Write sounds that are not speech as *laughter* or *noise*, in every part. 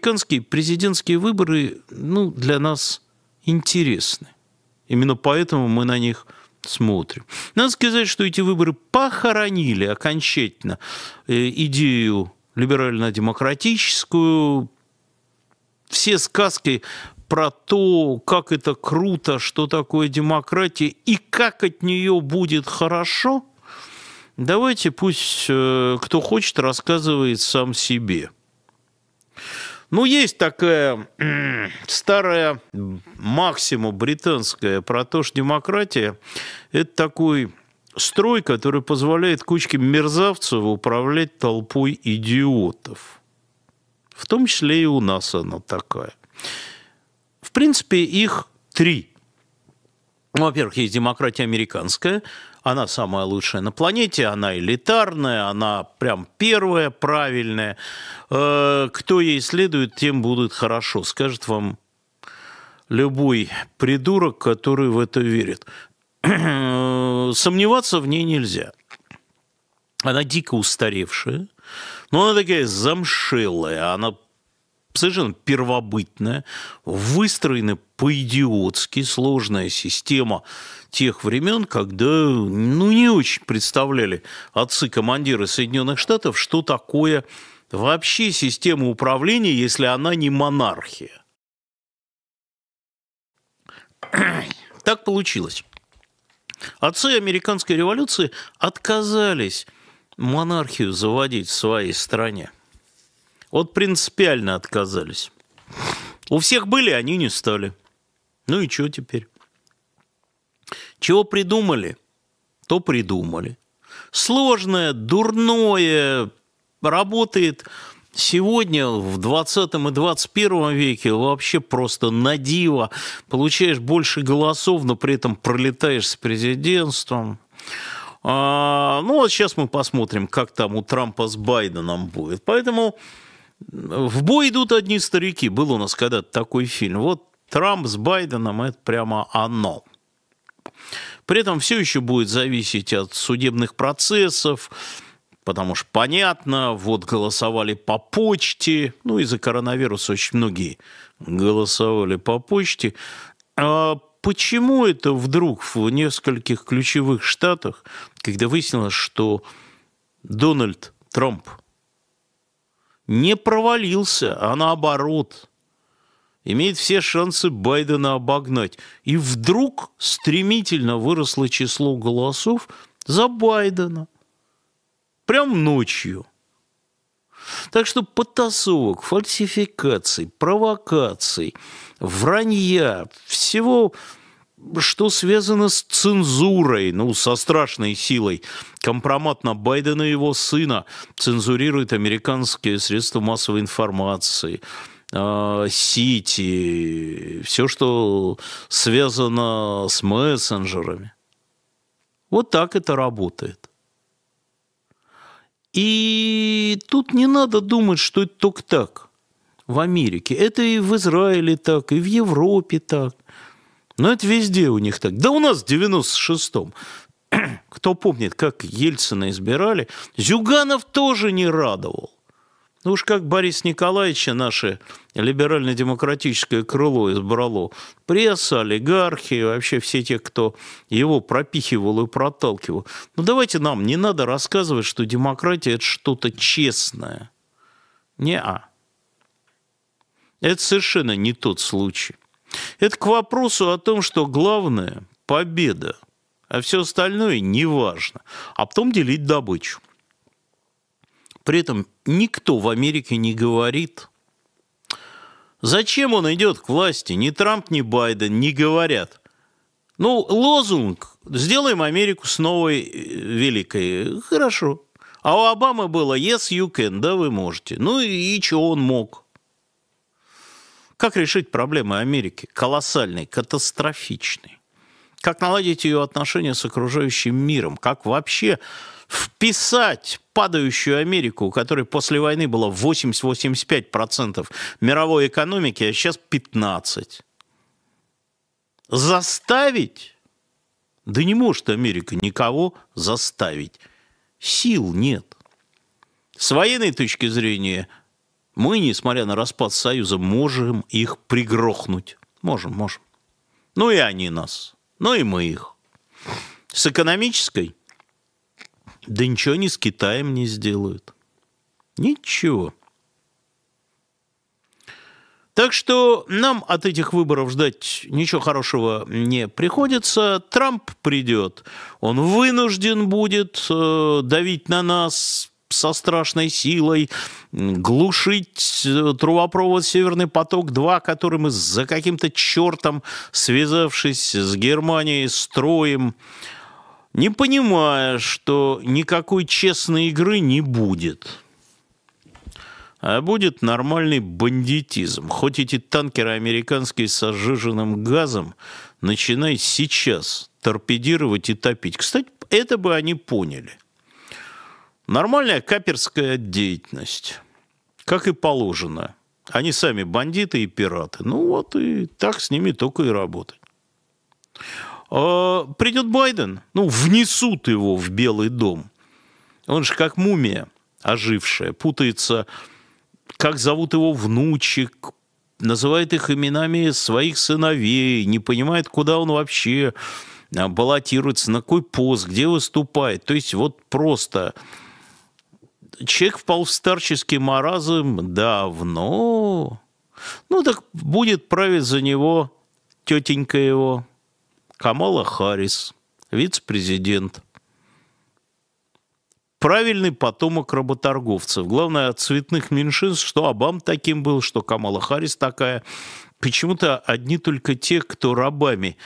американские президентские выборы ну, для нас интересны. Именно поэтому мы на них смотрим. Надо сказать, что эти выборы похоронили окончательно э, идею либерально-демократическую. Все сказки про то, как это круто, что такое демократия и как от нее будет хорошо, давайте пусть э, кто хочет рассказывает сам себе. Ну, есть такая старая максима британская про то, что демократия – это такой строй, который позволяет кучке мерзавцев управлять толпой идиотов. В том числе и у нас она такая. В принципе, их три. Во-первых, есть демократия американская, она самая лучшая на планете, она элитарная, она прям первая, правильная. Э, кто ей следует, тем будет хорошо, скажет вам любой придурок, который в это верит. Э, сомневаться в ней нельзя. Она дико устаревшая, но она такая замшилая, она совершенно первобытная, выстроена по-идиотски сложная система тех времен, когда ну, не очень представляли отцы-командиры Соединенных Штатов, что такое вообще система управления, если она не монархия. *clears throat* Так получилось. Отцы американской революции отказались монархию заводить в своей стране – вот принципиально отказались. У всех были, они не стали. Ну и что теперь? Чего придумали, то придумали. Сложное, дурное, работает сегодня в 20 и 21 веке вообще просто на диво. Получаешь больше голосов, но при этом пролетаешь с президентством. А, ну, вот а сейчас мы посмотрим, как там у Трампа с Байденом будет. Поэтому в бой идут одни старики. Был у нас когда-то такой фильм. Вот Трамп с Байденом – это прямо оно. При этом все еще будет зависеть от судебных процессов, потому что понятно, вот голосовали по почте, ну из-за коронавируса очень многие голосовали по почте. А почему это вдруг в нескольких ключевых штатах, когда выяснилось, что Дональд Трамп – не провалился, а наоборот – имеет все шансы Байдена обогнать. И вдруг стремительно выросло число голосов за Байдена. Прям ночью. Так что потасовок, фальсификаций, провокаций, вранья, всего что связано с цензурой, ну, со страшной силой. Компромат на Байдена и его сына цензурирует американские средства массовой информации. А, Сити, все, что связано с мессенджерами. Вот так это работает. И тут не надо думать, что это только так в Америке. Это и в Израиле так, и в Европе так. Но ну, это везде у них так. Да у нас в 96-м. *clears throat* Кто помнит, как Ельцина избирали, Зюганов тоже не радовал. Ну уж как Борис Николаевича наше либерально-демократическое крыло избрало. Пресса, олигархи, вообще все те, кто его пропихивал и проталкивал. Ну давайте нам не надо рассказывать, что демократия – это что-то честное. Не-а. Это совершенно не тот случай. Это к вопросу о том, что главное – победа, а все остальное неважно, а потом делить добычу. При этом никто в Америке не говорит, зачем он идет к власти, ни Трамп, ни Байден не говорят. Ну, лозунг «Сделаем Америку снова э, великой» – хорошо. А у Обамы было «Yes, you can», да, вы можете. Ну и, и чего он мог? Как решить проблемы Америки? Колоссальной, катастрофичной. Как наладить ее отношения с окружающим миром? Как вообще вписать падающую Америку, у которой после войны было 80-85% мировой экономики, а сейчас 15%? Заставить? Да не может Америка никого заставить. Сил нет. С военной точки зрения мы, несмотря на распад Союза, можем их пригрохнуть. Можем, можем. Ну и они нас, ну и мы их. С экономической? Да ничего они с Китаем не сделают. Ничего. Так что нам от этих выборов ждать ничего хорошего не приходится. Трамп придет, он вынужден будет э, давить на нас, со страшной силой, глушить э, трубопровод «Северный поток-2», который мы за каким-то чертом, связавшись с Германией, строим, не понимая, что никакой честной игры не будет. А будет нормальный бандитизм. Хоть эти танкеры американские с сжиженным газом начинай сейчас торпедировать и топить. Кстати, это бы они поняли – Нормальная каперская деятельность, как и положено. Они сами бандиты и пираты. Ну вот и так с ними только и работать. А придет Байден, ну внесут его в Белый дом. Он же как мумия ожившая, путается, как зовут его внучек, называет их именами своих сыновей, не понимает, куда он вообще а, баллотируется, на какой пост, где выступает. То есть вот просто человек впал в старческий маразм давно. Ну так будет править за него тетенька его, Камала Харрис, вице-президент. Правильный потомок работорговцев. Главное, от цветных меньшинств, что Обам таким был, что Камала Харрис такая. Почему-то одни только те, кто рабами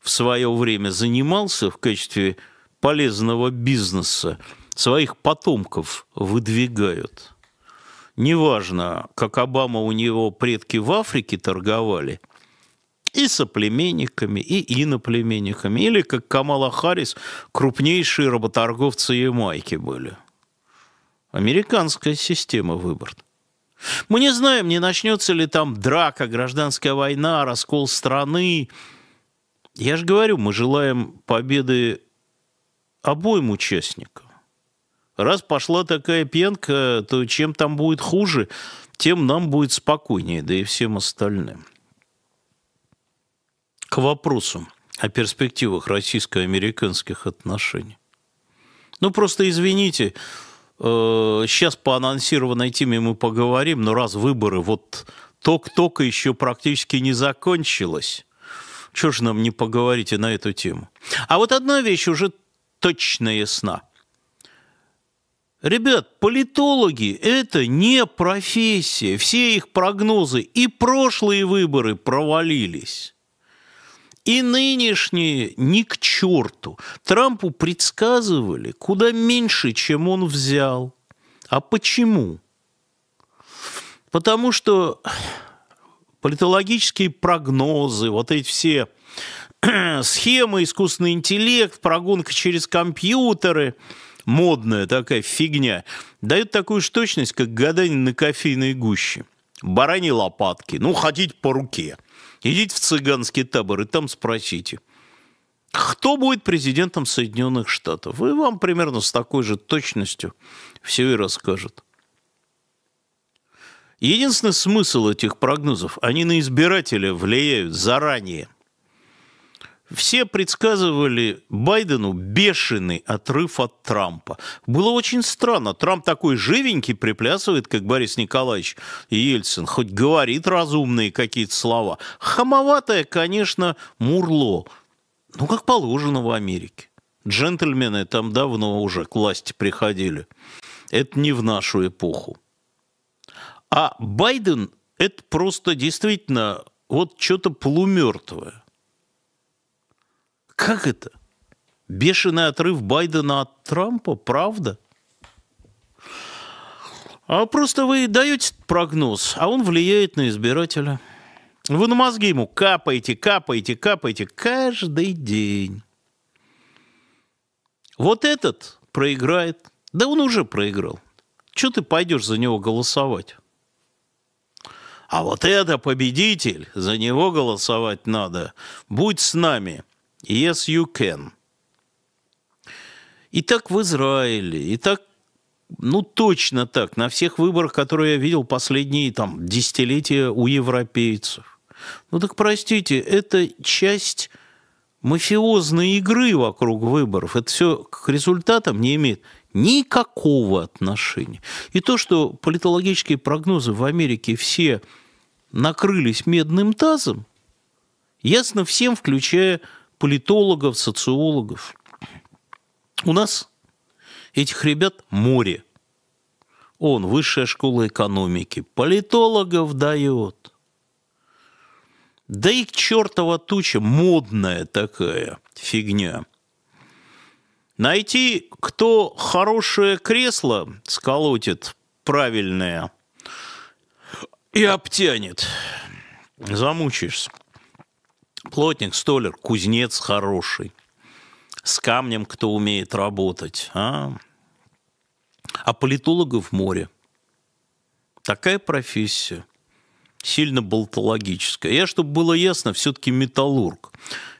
в свое время занимался в качестве полезного бизнеса, своих потомков выдвигают. Неважно, как Обама у него предки в Африке торговали, и соплеменниками, и иноплеменниками, или, как Камала Харрис, крупнейшие работорговцы Ямайки были. Американская система выборов. Мы не знаем, не начнется ли там драка, гражданская война, раскол страны. Я же говорю, мы желаем победы обоим участникам. Раз пошла такая пенка, то чем там будет хуже, тем нам будет спокойнее, да и всем остальным. К вопросу о перспективах российско-американских отношений. Ну, просто извините, э, сейчас по анонсированной теме мы поговорим, но раз выборы вот ток ток еще практически не закончилось, что же нам не поговорить и на эту тему? А вот одна вещь уже точно ясна – Ребят, политологи – это не профессия. Все их прогнозы и прошлые выборы провалились. И нынешние ни к черту. Трампу предсказывали куда меньше, чем он взял. А почему? Потому что политологические прогнозы, вот эти все *clears throat* схемы, искусственный интеллект, прогонка через компьютеры – модная такая фигня, дает такую же точность, как гадание на кофейной гуще. Бараньи лопатки, ну, ходить по руке. Идите в цыганский табор и там спросите, кто будет президентом Соединенных Штатов. И вам примерно с такой же точностью все и расскажут. Единственный смысл этих прогнозов, они на избирателя влияют заранее все предсказывали Байдену бешеный отрыв от Трампа. Было очень странно. Трамп такой живенький приплясывает, как Борис Николаевич Ельцин. Хоть говорит разумные какие-то слова. Хамоватое, конечно, мурло. Ну, как положено в Америке. Джентльмены там давно уже к власти приходили. Это не в нашу эпоху. А Байден – это просто действительно вот что-то полумертвое. Как это? Бешеный отрыв Байдена от Трампа, правда? А просто вы даете прогноз, а он влияет на избирателя. Вы на мозги ему капаете, капаете, капаете каждый день. Вот этот проиграет. Да он уже проиграл. Че ты пойдешь за него голосовать? А вот это победитель, за него голосовать надо. Будь с нами. Yes, you can. И так в Израиле, и так, ну точно так, на всех выборах, которые я видел последние там десятилетия у европейцев. Ну так простите, это часть мафиозной игры вокруг выборов. Это все к результатам не имеет никакого отношения. И то, что политологические прогнозы в Америке все накрылись медным тазом, ясно всем, включая политологов, социологов. У нас этих ребят море. Он высшая школа экономики. Политологов дает. Да и к чертова туча модная такая фигня. Найти, кто хорошее кресло сколотит правильное и обтянет, замучаешься. Плотник, столер, кузнец хороший. С камнем кто умеет работать. А, а в море. Такая профессия. Сильно болтологическая. Я, чтобы было ясно, все-таки металлург.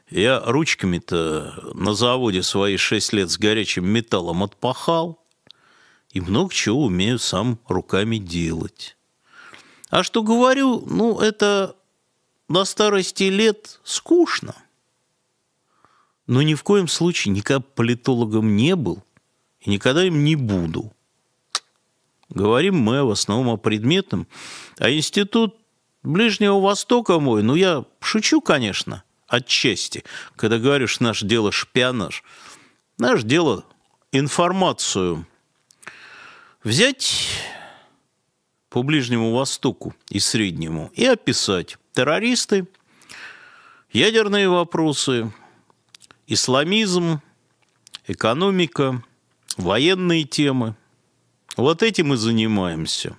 Я ручками-то на заводе свои шесть лет с горячим металлом отпахал. И много чего умею сам руками делать. А что говорю, ну, это до старости лет скучно. Но ни в коем случае никогда политологом не был и никогда им не буду. Говорим мы в основном о предметном, а институт Ближнего Востока мой, ну я шучу, конечно, отчасти, когда говорю, что наше дело шпионаж. Наше дело информацию взять по Ближнему Востоку и Среднему и описать террористы, ядерные вопросы, исламизм, экономика, военные темы. Вот этим мы занимаемся.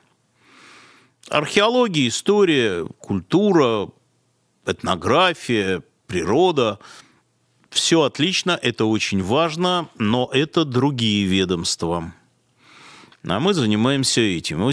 Археология, история, культура, этнография, природа – все отлично, это очень важно, но это другие ведомства. А мы занимаемся этим.